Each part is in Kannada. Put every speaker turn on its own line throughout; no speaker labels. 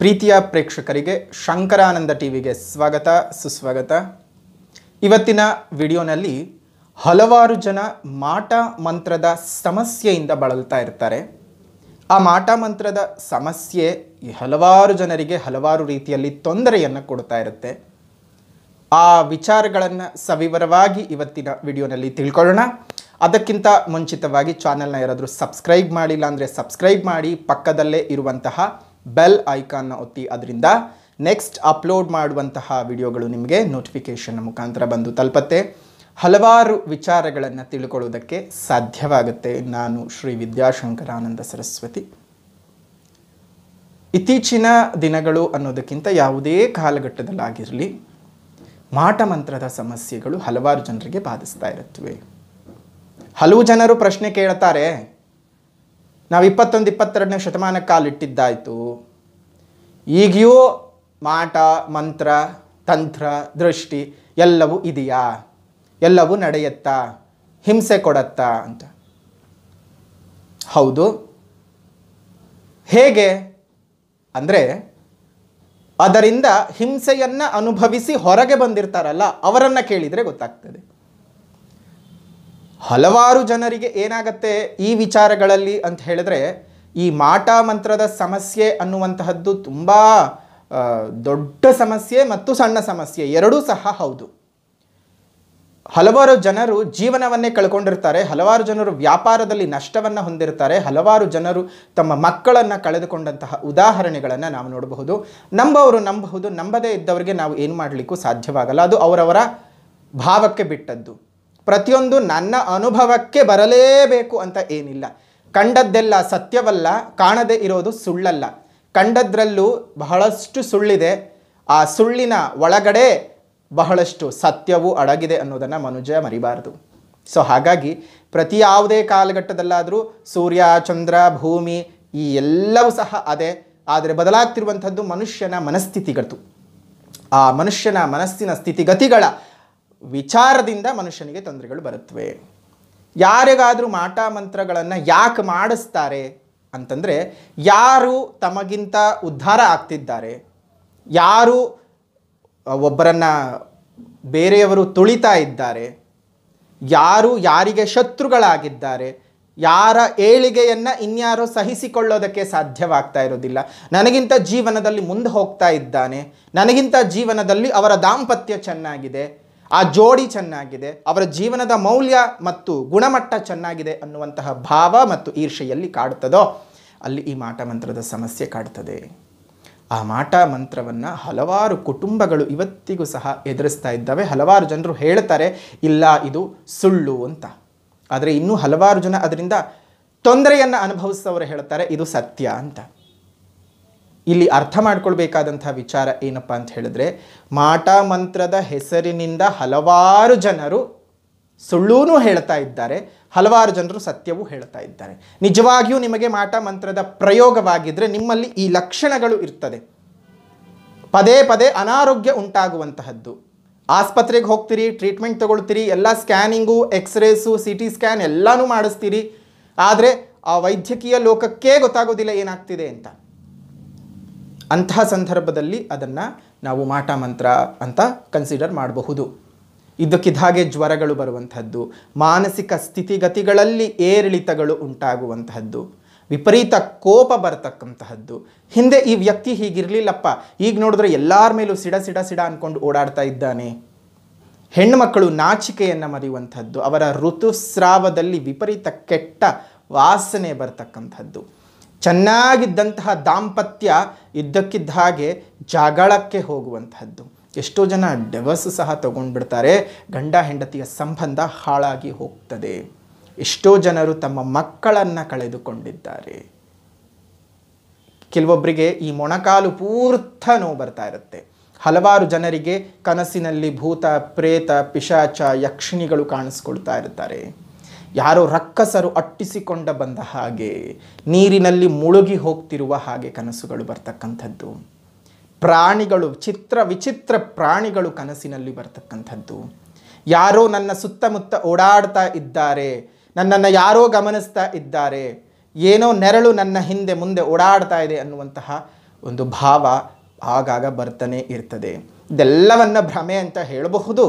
ಪ್ರೀತಿಯ ಪ್ರೇಕ್ಷಕರಿಗೆ ಶಂಕರಾನಂದ ಟಿವಿಗೆ ಸ್ವಾಗತ ಸುಸ್ವಾಗತ ಇವತ್ತಿನ ವಿಡಿಯೋನಲ್ಲಿ ಹಲವಾರು ಜನ ಮಾಟ ಮಂತ್ರದ ಸಮಸ್ಯೆಯಿಂದ ಬಳಲ್ತಾ ಇರ್ತಾರೆ ಆ ಮಾಟ ಮಂತ್ರದ ಸಮಸ್ಯೆ ಹಲವಾರು ಜನರಿಗೆ ಹಲವಾರು ರೀತಿಯಲ್ಲಿ ತೊಂದರೆಯನ್ನು ಕೊಡ್ತಾ ಇರುತ್ತೆ ಆ ವಿಚಾರಗಳನ್ನು ಸವಿವರವಾಗಿ ಇವತ್ತಿನ ವಿಡಿಯೋನಲ್ಲಿ ತಿಳ್ಕೊಳ್ಳೋಣ ಅದಕ್ಕಿಂತ ಮುಂಚಿತವಾಗಿ ಚಾನೆಲ್ನ ಯಾರಾದರೂ ಸಬ್ಸ್ಕ್ರೈಬ್ ಮಾಡಿಲ್ಲ ಅಂದರೆ ಸಬ್ಸ್ಕ್ರೈಬ್ ಮಾಡಿ ಪಕ್ಕದಲ್ಲೇ ಇರುವಂತಹ ಬೆಲ್ ಐಕಾನ್ನ ಒತ್ತಿ ಅದರಿಂದ ನೆಕ್ಸ್ಟ್ ಅಪ್ಲೋಡ್ ಮಾಡುವಂತಹ ವಿಡಿಯೋಗಳು ನಿಮಗೆ ನೋಟಿಫಿಕೇಷನ್ ಮುಖಾಂತರ ಬಂದು ತಲುಪತ್ತೆ ಹಲವಾರು ವಿಚಾರಗಳನ್ನು ತಿಳ್ಕೊಳ್ಳೋದಕ್ಕೆ ಸಾಧ್ಯವಾಗುತ್ತೆ ನಾನು ಶ್ರೀ ವಿದ್ಯಾಶಂಕರಾನಂದ ಸರಸ್ವತಿ ಇತ್ತೀಚಿನ ದಿನಗಳು ಅನ್ನೋದಕ್ಕಿಂತ ಯಾವುದೇ ಕಾಲಘಟ್ಟದಲ್ಲಾಗಿರಲಿ ಮಾಟಮಂತ್ರದ ಸಮಸ್ಯೆಗಳು ಹಲವಾರು ಜನರಿಗೆ ಬಾಧಿಸ್ತಾ ಇರುತ್ತವೆ ಹಲವು ಜನರು ಪ್ರಶ್ನೆ ಕೇಳ್ತಾರೆ ನಾವು ಇಪ್ಪತ್ತೊಂದು ಇಪ್ಪತ್ತೆರಡನೇ ಶತಮಾನ ಕಾಲಿಟ್ಟಿದ್ದಾಯಿತು ಈಗಿಯೂ ಮಾಟ ಮಂತ್ರ ತಂತ್ರ ದೃಷ್ಟಿ ಎಲ್ಲವೂ ಇದೆಯಾ ಎಲ್ಲವೂ ನಡೆಯತ್ತಾ ಹಿಂಸೆ ಕೊಡತ್ತಾ ಅಂತ ಹೌದು ಹೇಗೆ ಅಂದರೆ ಅದರಿಂದ ಹಿಂಸೆಯನ್ನು ಅನುಭವಿಸಿ ಹೊರಗೆ ಬಂದಿರ್ತಾರಲ್ಲ ಅವರನ್ನು ಕೇಳಿದರೆ ಗೊತ್ತಾಗ್ತದೆ ಹಲವಾರು ಜನರಿಗೆ ಏನಾಗತ್ತೆ ಈ ವಿಚಾರಗಳಲ್ಲಿ ಅಂತ ಹೇಳಿದ್ರೆ ಈ ಮಾಟ ಮಂತ್ರದ ಸಮಸ್ಯೆ ಅನ್ನುವಂತಹದ್ದು ತುಂಬ ದೊಡ್ಡ ಸಮಸ್ಯೆ ಮತ್ತು ಸಣ್ಣ ಸಮಸ್ಯೆ ಎರಡೂ ಸಹ ಹೌದು ಹಲವಾರು ಜನರು ಜೀವನವನ್ನೇ ಕಳ್ಕೊಂಡಿರ್ತಾರೆ ಹಲವಾರು ಜನರು ವ್ಯಾಪಾರದಲ್ಲಿ ನಷ್ಟವನ್ನು ಹೊಂದಿರ್ತಾರೆ ಹಲವಾರು ಜನರು ತಮ್ಮ ಮಕ್ಕಳನ್ನು ಕಳೆದುಕೊಂಡಂತಹ ಉದಾಹರಣೆಗಳನ್ನು ನಾವು ನೋಡಬಹುದು ನಂಬವರು ನಂಬಬಹುದು ನಂಬದೇ ಇದ್ದವರಿಗೆ ನಾವು ಏನು ಮಾಡಲಿಕ್ಕೂ ಸಾಧ್ಯವಾಗಲ್ಲ ಅದು ಅವರವರ ಭಾವಕ್ಕೆ ಬಿಟ್ಟದ್ದು ಪ್ರತಿಯೊಂದು ನನ್ನ ಅನುಭವಕ್ಕೆ ಬರಲೇಬೇಕು ಅಂತ ಏನಿಲ್ಲ ಕಂಡದ್ದೆಲ್ಲ ಸತ್ಯವಲ್ಲ ಕಾಣದೇ ಇರೋದು ಸುಳ್ಳಲ್ಲ ಕಂಡದ್ರಲ್ಲೂ ಬಹಳಷ್ಟು ಸುಳ್ಳಿದೆ ಆ ಸುಳ್ಳಿನ ಒಳಗಡೆ ಬಹಳಷ್ಟು ಸತ್ಯವು ಅಡಗಿದೆ ಅನ್ನೋದನ್ನು ಮನುಜ ಮರಿಬಾರದು ಸೊ ಹಾಗಾಗಿ ಪ್ರತಿ ಯಾವುದೇ ಕಾಲಘಟ್ಟದಲ್ಲಾದರೂ ಸೂರ್ಯ ಚಂದ್ರ ಭೂಮಿ ಈ ಎಲ್ಲವೂ ಸಹ ಅದೇ ಆದರೆ ಬದಲಾಗ್ತಿರುವಂಥದ್ದು ಮನುಷ್ಯನ ಮನಸ್ಥಿತಿಗತು ಆ ಮನುಷ್ಯನ ಮನಸ್ಸಿನ ಸ್ಥಿತಿಗತಿಗಳ ವಿಚಾರದಿಂದ ಮನುಷ್ಯನಿಗೆ ತೊಂದರೆಗಳು ಬರುತ್ತವೆ ಯಾರಿಗಾದರೂ ಮಾಟ ಮಂತ್ರಗಳನ್ನು ಯಾಕೆ ಮಾಡಿಸ್ತಾರೆ ಅಂತಂದರೆ ಯಾರು ತಮಗಿಂತ ಉದ್ಧಾರ ಆಗ್ತಿದ್ದಾರೆ ಯಾರು ಒಬ್ಬರನ್ನು ಬೇರೆಯವರು ತುಳಿತಾ ಇದ್ದಾರೆ ಯಾರು ಯಾರಿಗೆ ಶತ್ರುಗಳಾಗಿದ್ದಾರೆ ಯಾರ ಏಳಿಗೆಯನ್ನು ಇನ್ಯಾರೋ ಸಹಿಸಿಕೊಳ್ಳೋದಕ್ಕೆ ಸಾಧ್ಯವಾಗ್ತಾ ಇರೋದಿಲ್ಲ ನನಗಿಂತ ಜೀವನದಲ್ಲಿ ಮುಂದೆ ಹೋಗ್ತಾ ಇದ್ದಾನೆ ನನಗಿಂತ ಜೀವನದಲ್ಲಿ ಅವರ ದಾಂಪತ್ಯ ಚೆನ್ನಾಗಿದೆ ಆ ಜೋಡಿ ಚೆನ್ನಾಗಿದೆ ಅವರ ಜೀವನದ ಮೌಲ್ಯ ಮತ್ತು ಗುಣಮಟ್ಟ ಚೆನ್ನಾಗಿದೆ ಅನ್ನುವಂತಹ ಭಾವ ಮತ್ತು ಈರ್ಷೆಯಲ್ಲಿ ಕಾಡುತ್ತದೋ ಅಲ್ಲಿ ಈ ಮಾಟ ಮಂತ್ರದ ಸಮಸ್ಯೆ ಕಾಡ್ತದೆ ಆ ಮಾಟ ಮಂತ್ರವನ್ನು ಹಲವಾರು ಕುಟುಂಬಗಳು ಇವತ್ತಿಗೂ ಸಹ ಎದುರಿಸ್ತಾ ಇದ್ದಾವೆ ಹಲವಾರು ಜನರು ಹೇಳ್ತಾರೆ ಇಲ್ಲ ಇದು ಸುಳ್ಳು ಅಂತ ಆದರೆ ಇನ್ನೂ ಹಲವಾರು ಜನ ಅದರಿಂದ ತೊಂದರೆಯನ್ನು ಅನುಭವಿಸೋರು ಹೇಳ್ತಾರೆ ಇದು ಸತ್ಯ ಅಂತ ಇಲ್ಲಿ ಅರ್ಥ ಮಾಡ್ಕೊಳ್ಬೇಕಾದಂಥ ವಿಚಾರ ಏನಪ್ಪ ಅಂತ ಹೇಳಿದ್ರೆ ಮಾಟ ಮಂತ್ರದ ಹೆಸರಿನಿಂದ ಹಲವಾರು ಜನರು ಸುಳ್ಳೂ ಹೇಳ್ತಾ ಇದ್ದಾರೆ ಹಲವಾರು ಜನರು ಸತ್ಯವೂ ಹೇಳ್ತಾ ಇದ್ದಾರೆ ನಿಜವಾಗಿಯೂ ನಿಮಗೆ ಮಾಟ ಮಂತ್ರದ ಪ್ರಯೋಗವಾಗಿದ್ದರೆ ನಿಮ್ಮಲ್ಲಿ ಈ ಲಕ್ಷಣಗಳು ಇರ್ತದೆ ಪದೇ ಪದೇ ಅನಾರೋಗ್ಯ ಉಂಟಾಗುವಂತಹದ್ದು ಆಸ್ಪತ್ರೆಗೆ ಹೋಗ್ತೀರಿ ಟ್ರೀಟ್ಮೆಂಟ್ ತಗೊಳ್ತೀರಿ ಎಲ್ಲ scanning x-rays C T scan ಎಲ್ಲನೂ ಮಾಡಿಸ್ತೀರಿ ಆದರೆ ಆ ವೈದ್ಯಕೀಯ ಲೋಕಕ್ಕೇ ಗೊತ್ತಾಗೋದಿಲ್ಲ ಏನಾಗ್ತಿದೆ ಅಂತ ಅಂತಹ ಸಂದರ್ಭದಲ್ಲಿ ಅದನ್ನು ನಾವು ಮಾಟ ಮಂತ್ರ ಅಂತ ಕನ್ಸಿಡರ್ ಮಾಡಬಹುದು ಇದಕ್ಕಿದ್ದಾಗೆ ಜ್ವರಗಳು ಬರುವಂಥದ್ದು ಮಾನಸಿಕ ಸ್ಥಿತಿಗತಿಗಳಲ್ಲಿ ಏರಿಳಿತಗಳು ಉಂಟಾಗುವಂತಹದ್ದು ವಿಪರೀತ ಕೋಪ ಬರತಕ್ಕಂತಹದ್ದು ಹಿಂದೆ ಈ ವ್ಯಕ್ತಿ ಹೀಗಿರಲಿಲ್ಲಪ್ಪ ಈಗ ನೋಡಿದ್ರೆ ಎಲ್ಲರ ಮೇಲೂ ಸಿಡ ಸಿಡ ಸಿಡ ಅಂದ್ಕೊಂಡು ಓಡಾಡ್ತಾ ಇದ್ದಾನೆ ಹೆಣ್ಣುಮಕ್ಕಳು ನಾಚಿಕೆಯನ್ನು ಮರೆಯುವಂಥದ್ದು ಅವರ ಋತುಸ್ರಾವದಲ್ಲಿ ವಿಪರೀತ ಕೆಟ್ಟ ವಾಸನೆ ಬರ್ತಕ್ಕಂಥದ್ದು ಚೆನ್ನಾಗಿದ್ದಂತಹ ದಾಂಪತ್ಯ ಇದ್ದಕ್ಕಿದ್ದ ಹಾಗೆ ಜಾಗಳಕ್ಕೆ ಹೋಗುವಂತಹದ್ದು ಎಷ್ಟೋ ಜನ ಡೆವಸ್ ಸಹ ತಗೊಂಡ್ಬಿಡ್ತಾರೆ ಗಂಡ ಹೆಂಡತಿಯ ಸಂಬಂಧ ಹಾಳಾಗಿ ಹೋಗ್ತದೆ ಎಷ್ಟೋ ಜನರು ತಮ್ಮ ಮಕ್ಕಳನ್ನು ಕಳೆದುಕೊಂಡಿದ್ದಾರೆ ಕೆಲವೊಬ್ಬರಿಗೆ ಈ ಮೊಣಕಾಲು ಪೂರ್ತ ನೋವು ಬರ್ತಾ ಇರುತ್ತೆ ಹಲವಾರು ಜನರಿಗೆ ಕನಸಿನಲ್ಲಿ ಭೂತ ಪ್ರೇತ ಪಿಶಾಚ ಯಕ್ಷಿಣಿಗಳು ಕಾಣಿಸ್ಕೊಳ್ತಾ ಇರ್ತಾರೆ ಯಾರೋ ರಕ್ಕಸರು ಅಟ್ಟಿಸಿಕೊಂಡ ಬಂದ ಹಾಗೆ ನೀರಿನಲ್ಲಿ ಮುಳುಗಿ ಹೋಗ್ತಿರುವ ಹಾಗೆ ಕನಸುಗಳು ಬರ್ತಕ್ಕಂಥದ್ದು ಪ್ರಾಣಿಗಳು ಚಿತ್ರ ವಿಚಿತ್ರ ಪ್ರಾಣಿಗಳು ಕನಸಿನಲ್ಲಿ ಬರ್ತಕ್ಕಂಥದ್ದು ಯಾರೋ ನನ್ನ ಸುತ್ತಮುತ್ತ ಓಡಾಡ್ತಾ ಇದ್ದಾರೆ ನನ್ನನ್ನು ಯಾರೋ ಗಮನಿಸ್ತಾ ಇದ್ದಾರೆ ಏನೋ ನೆರಳು ನನ್ನ ಹಿಂದೆ ಮುಂದೆ ಓಡಾಡ್ತಾ ಇದೆ ಅನ್ನುವಂತಹ ಒಂದು ಭಾವ ಆಗಾಗ ಬರ್ತಾನೆ ಇರ್ತದೆ ಇದೆಲ್ಲವನ್ನು ಭ್ರಮೆ ಅಂತ ಹೇಳಬಹುದು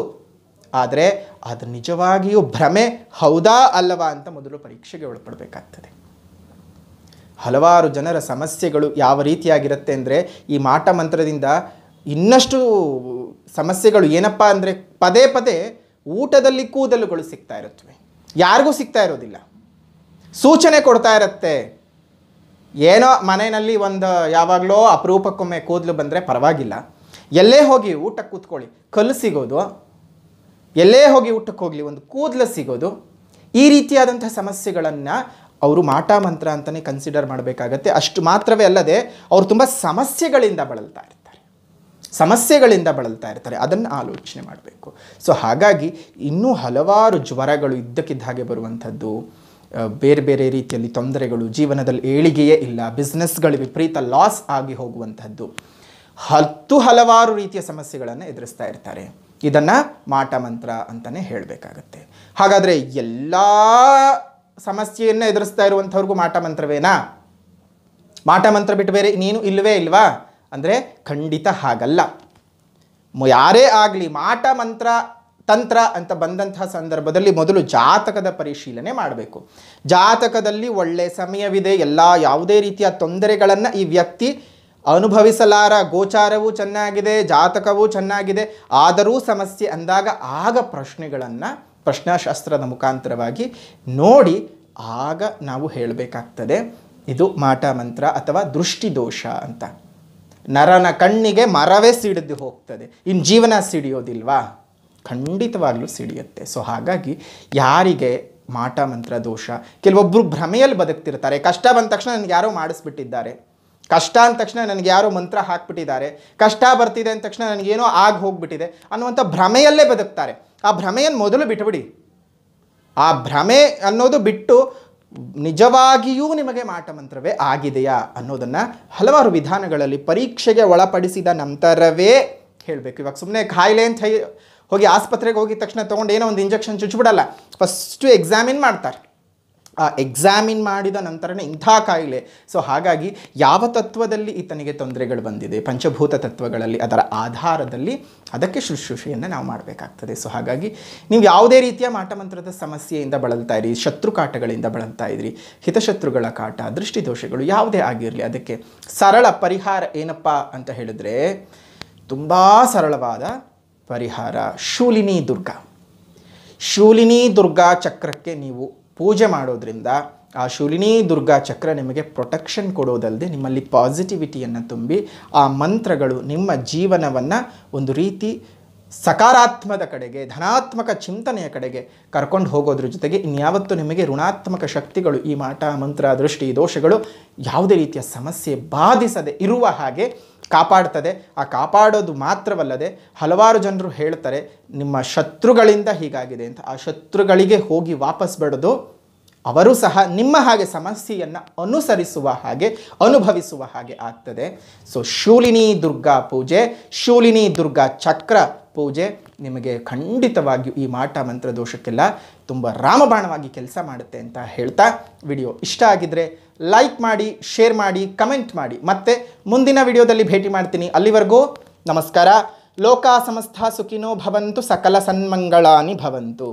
ಆದರೆ ಅದು ನಿಜವಾಗಿಯೂ ಭ್ರಮೆ ಹೌದಾ ಅಲ್ಲವಾ ಅಂತ ಮೊದಲು ಪರೀಕ್ಷೆಗೆ ಒಳಪಡಬೇಕಾಗ್ತದೆ ಹಲವಾರು ಜನರ ಸಮಸ್ಯೆಗಳು ಯಾವ ರೀತಿಯಾಗಿರುತ್ತೆ ಅಂದರೆ ಈ ಮಾಟ ಮಂತ್ರದಿಂದ ಇನ್ನಷ್ಟು ಸಮಸ್ಯೆಗಳು ಏನಪ್ಪ ಅಂದರೆ ಪದೇ ಪದೇ ಊಟದಲ್ಲಿ ಕೂದಲುಗಳು ಸಿಗ್ತಾ ಇರುತ್ತವೆ ಯಾರಿಗೂ ಸಿಗ್ತಾ ಇರೋದಿಲ್ಲ ಸೂಚನೆ ಕೊಡ್ತಾ ಇರುತ್ತೆ ಏನೋ ಮನೆಯಲ್ಲಿ ಒಂದು ಯಾವಾಗಲೋ ಅಪರೂಪಕ್ಕೊಮ್ಮೆ ಕೂದಲು ಬಂದರೆ ಪರವಾಗಿಲ್ಲ ಎಲ್ಲೇ ಹೋಗಿ ಊಟ ಕೂತ್ಕೊಳ್ಳಿ ಕಲ್ಲು ಸಿಗೋದು ಎಲ್ಲೇ ಹೋಗಿ ಊಟಕ್ಕೆ ಹೋಗಲಿ ಒಂದು ಕೂದಲು ಸಿಗೋದು ಈ ರೀತಿಯಾದಂಥ ಸಮಸ್ಯೆಗಳನ್ನು ಅವರು ಮಾಟ ಮಂತ್ರ ಅಂತಲೇ ಕನ್ಸಿಡರ್ ಮಾಡಬೇಕಾಗತ್ತೆ ಅಷ್ಟು ಮಾತ್ರವೇ ಅಲ್ಲದೆ ಅವರು ತುಂಬ ಸಮಸ್ಯೆಗಳಿಂದ ಬಳಲ್ತಾ ಇರ್ತಾರೆ ಸಮಸ್ಯೆಗಳಿಂದ ಬಳಲ್ತಾ ಇರ್ತಾರೆ ಅದನ್ನು ಆಲೋಚನೆ ಮಾಡಬೇಕು ಸೊ ಹಾಗಾಗಿ ಇನ್ನೂ ಹಲವಾರು ಜ್ವರಗಳು ಇದ್ದಕ್ಕಿದ್ದ ಹಾಗೆ ಬರುವಂಥದ್ದು ಬೇರೆ ಬೇರೆ ರೀತಿಯಲ್ಲಿ ತೊಂದರೆಗಳು ಜೀವನದಲ್ಲಿ ಏಳಿಗೆಯೇ ಇಲ್ಲ ಬಿಸ್ನೆಸ್ಗಳು ವಿಪರೀತ ಲಾಸ್ ಆಗಿ ಹೋಗುವಂಥದ್ದು ಹತ್ತು ಹಲವಾರು ರೀತಿಯ ಸಮಸ್ಯೆಗಳನ್ನು ಎದುರಿಸ್ತಾ ಇರ್ತಾರೆ ಇದನ್ನು ಮಾಟಮಂತ್ರ ಅಂತಲೇ ಹೇಳಬೇಕಾಗತ್ತೆ ಹಾಗಾದರೆ ಎಲ್ಲ ಸಮಸ್ಯೆಯನ್ನು ಎದುರಿಸ್ತಾ ಇರುವಂಥವ್ರಿಗೂ ಮಾಟಮಂತ್ರವೇನಾ ಮಾಟಮಂತ್ರ ಬಿಟ್ಟು ಬೇರೆ ನೀನು ಇಲ್ಲವೇ ಇಲ್ವಾ ಅಂದರೆ ಖಂಡಿತ ಹಾಗಲ್ಲ ಯಾರೇ ಆಗಲಿ ಮಾಟ ಮಂತ್ರ ತಂತ್ರ ಅಂತ ಬಂದಂತಹ ಸಂದರ್ಭದಲ್ಲಿ ಮೊದಲು ಜಾತಕದ ಪರಿಶೀಲನೆ ಮಾಡಬೇಕು ಜಾತಕದಲ್ಲಿ ಒಳ್ಳೆ ಸಮಯವಿದೆ ಎಲ್ಲ ಯಾವುದೇ ರೀತಿಯ ತೊಂದರೆಗಳನ್ನು ಈ ವ್ಯಕ್ತಿ ಅನುಭವಿಸಲಾರ ಗೋಚಾರವೂ ಚೆನ್ನಾಗಿದೆ ಜಾತಕವೂ ಚೆನ್ನಾಗಿದೆ ಆದರೂ ಸಮಸ್ಯೆ ಅಂದಾಗ ಆಗ ಪ್ರಶ್ನೆಗಳನ್ನು ಪ್ರಶ್ನಾಶಾಸ್ತ್ರದ ಮುಖಾಂತರವಾಗಿ ನೋಡಿ ಆಗ ನಾವು ಹೇಳಬೇಕಾಗ್ತದೆ ಇದು ಮಾಟ ಮಂತ್ರ ಅಥವಾ ದೃಷ್ಟಿದೋಷ ಅಂತ ನರನ ಕಣ್ಣಿಗೆ ಮರವೇ ಸಿಡಿದು ಹೋಗ್ತದೆ ಇನ್ನು ಜೀವನ ಸಿಡಿಯೋದಿಲ್ವಾ ಖಂಡಿತವಾಗಲೂ ಸಿಡಿಯುತ್ತೆ ಸೊ ಹಾಗಾಗಿ ಯಾರಿಗೆ ಮಾಟ ಮಂತ್ರ ದೋಷ ಕೆಲವೊಬ್ಬರು ಭ್ರಮೆಯಲ್ಲಿ ಬದುಕ್ತಿರ್ತಾರೆ ಕಷ್ಟ ಬಂದ ತಕ್ಷಣ ನನಗೆ ಯಾರೋ ಮಾಡಿಸ್ಬಿಟ್ಟಿದ್ದಾರೆ ಕಷ್ಟ ಅಂದ ತಕ್ಷಣ ನನಗೆ ಯಾರೋ ಮಂತ್ರ ಹಾಕ್ಬಿಟ್ಟಿದ್ದಾರೆ ಕಷ್ಟ ಬರ್ತಿದೆ ಅಂದ ತಕ್ಷಣ ನನಗೇನೋ ಆಗಿ ಹೋಗ್ಬಿಟ್ಟಿದೆ ಅನ್ನುವಂಥ ಭ್ರಮೆಯಲ್ಲೇ ಬದುಕ್ತಾರೆ ಆ ಭ್ರಮೆಯನ್ನು ಮೊದಲು ಬಿಟ್ಟುಬಿಡಿ ಆ ಭ್ರಮೆ ಅನ್ನೋದು ಬಿಟ್ಟು ನಿಜವಾಗಿಯೂ ನಿಮಗೆ ಮಾಟಮಂತ್ರವೇ ಆಗಿದೆಯಾ ಅನ್ನೋದನ್ನು ಹಲವಾರು ವಿಧಾನಗಳಲ್ಲಿ ಪರೀಕ್ಷೆಗೆ ಒಳಪಡಿಸಿದ ನಂತರವೇ ಹೇಳಬೇಕು ಇವಾಗ ಸುಮ್ಮನೆ ಖಾಯಿಲೆ ಅಂತ ಹೋಗಿ ಆಸ್ಪತ್ರೆಗೆ ಹೋಗಿದ ತಕ್ಷಣ ತೊಗೊಂಡು ಏನೋ ಒಂದು ಇಂಜೆಕ್ಷನ್ ಚುಚ್ಚಿಬಿಡಲ್ಲ ಫಸ್ಟು ಎಕ್ಸಾಮಿನ್ ಮಾಡ್ತಾರೆ ಎಕ್ಸಾಮಿನ್ ಮಾಡಿದ ನಂತರನೇ ಇಂಥ ಕಾಯಿಲೆ ಸೊ ಹಾಗಾಗಿ ಯಾವ ತತ್ವದಲ್ಲಿ ಈತನಿಗೆ ತೊಂದರೆಗಳು ಬಂದಿದೆ ಪಂಚಭೂತ ತತ್ವಗಳಲ್ಲಿ ಅದರ ಆಧಾರದಲ್ಲಿ ಅದಕ್ಕೆ ಶುಶ್ರೂಷೆಯನ್ನು ನಾವು ಮಾಡಬೇಕಾಗ್ತದೆ ಸೊ ಹಾಗಾಗಿ ನೀವು ಯಾವುದೇ ರೀತಿಯ ಮಾಟಮಂತ್ರದ ಸಮಸ್ಯೆಯಿಂದ ಬಳಲ್ತಾ ಇರಿ ಕಾಟಗಳಿಂದ ಬಳಲ್ತಾ ಇದ್ರಿ ಹಿತಶತ್ರುಗಳ ಕಾಟ ದೃಷ್ಟಿದೋಷಗಳು ಯಾವುದೇ ಆಗಿರಲಿ ಅದಕ್ಕೆ ಸರಳ ಪರಿಹಾರ ಏನಪ್ಪ ಅಂತ ಹೇಳಿದ್ರೆ ತುಂಬ ಸರಳವಾದ ಪರಿಹಾರ ಶೂಲಿನಿ ದುರ್ಗಾ ಶೂಲಿನಿ ದುರ್ಗಾ ಚಕ್ರಕ್ಕೆ ನೀವು ಪೂಜೆ ಮಾಡೋದ್ರಿಂದ ಆ ಶೂಲಿನಿ ದುರ್ಗಾ ಚಕ್ರ ನಿಮಗೆ ಪ್ರೊಟೆಕ್ಷನ್ ಕೊಡೋದಲ್ಲದೆ ನಿಮ್ಮಲ್ಲಿ ಪಾಸಿಟಿವಿಟಿಯನ್ನು ತುಂಬಿ ಆ ಮಂತ್ರಗಳು ನಿಮ್ಮ ಜೀವನವನ್ನು ಒಂದು ರೀತಿ ಸಕಾರಾತ್ಮದ ಕಡೆಗೆ ಧನಾತ್ಮಕ ಚಿಂತನೆಯ ಕಡೆಗೆ ಕರ್ಕೊಂಡು ಹೋಗೋದ್ರ ಜೊತೆಗೆ ಇನ್ಯಾವತ್ತೂ ನಿಮಗೆ ಋಣಾತ್ಮಕ ಶಕ್ತಿಗಳು ಈ ಮಾಟ ಮಂತ್ರ ದೃಷ್ಟಿ ದೋಷಗಳು ಯಾವುದೇ ರೀತಿಯ ಸಮಸ್ಯೆ ಬಾಧಿಸದೆ ಇರುವ ಹಾಗೆ ಕಾಪಾಡ್ತದೆ ಆ ಕಾಪಾಡೋದು ಮಾತ್ರವಲ್ಲದೆ ಹಲವಾರು ಜನರು ಹೇಳ್ತಾರೆ ನಿಮ್ಮ ಶತ್ರುಗಳಿಂದ ಹೀಗಾಗಿದೆ ಅಂತ ಆ ಶತ್ರುಗಳಿಗೆ ಹೋಗಿ ವಾಪಸ್ ಬಿಡೋದು ಅವರು ಸಹ ನಿಮ್ಮ ಹಾಗೆ ಸಮಸ್ಯೆಯನ್ನು ಅನುಸರಿಸುವ ಹಾಗೆ ಅನುಭವಿಸುವ ಹಾಗೆ ಆಗ್ತದೆ ಸೊ ಶೂಲಿನಿ ದುರ್ಗಾ ಪೂಜೆ ಶೂಲಿನಿ ದುರ್ಗಾ ಚಕ್ರ ಪೂಜೆ ನಿಮಗೆ ಖಂಡಿತವಾಗಿಯೂ ಈ ಮಾಟ ಮಂತ್ರ ದೋಷಕ್ಕೆಲ್ಲ ತುಂಬ ರಾಮಬಾಣವಾಗಿ ಕೆಲಸ ಮಾಡುತ್ತೆ ಅಂತ ಹೇಳ್ತಾ ವಿಡಿಯೋ ಇಷ್ಟ ಆಗಿದ್ರೆ ಲೈಕ್ ಮಾಡಿ ಶೇರ್ ಮಾಡಿ ಕಮೆಂಟ್ ಮಾಡಿ ಮತ್ತೆ ಮುಂದಿನ ವಿಡಿಯೋದಲ್ಲಿ ಭೇಟಿ ಮಾಡ್ತೀನಿ ಅಲ್ಲಿವರೆಗೂ ನಮಸ್ಕಾರ ಲೋಕ ಸಮಸ್ತ ಸುಖಿನೋ ಭವಂತು ಸಕಲ ಸನ್ಮಂಗಳಾನಿ ಭವಂತು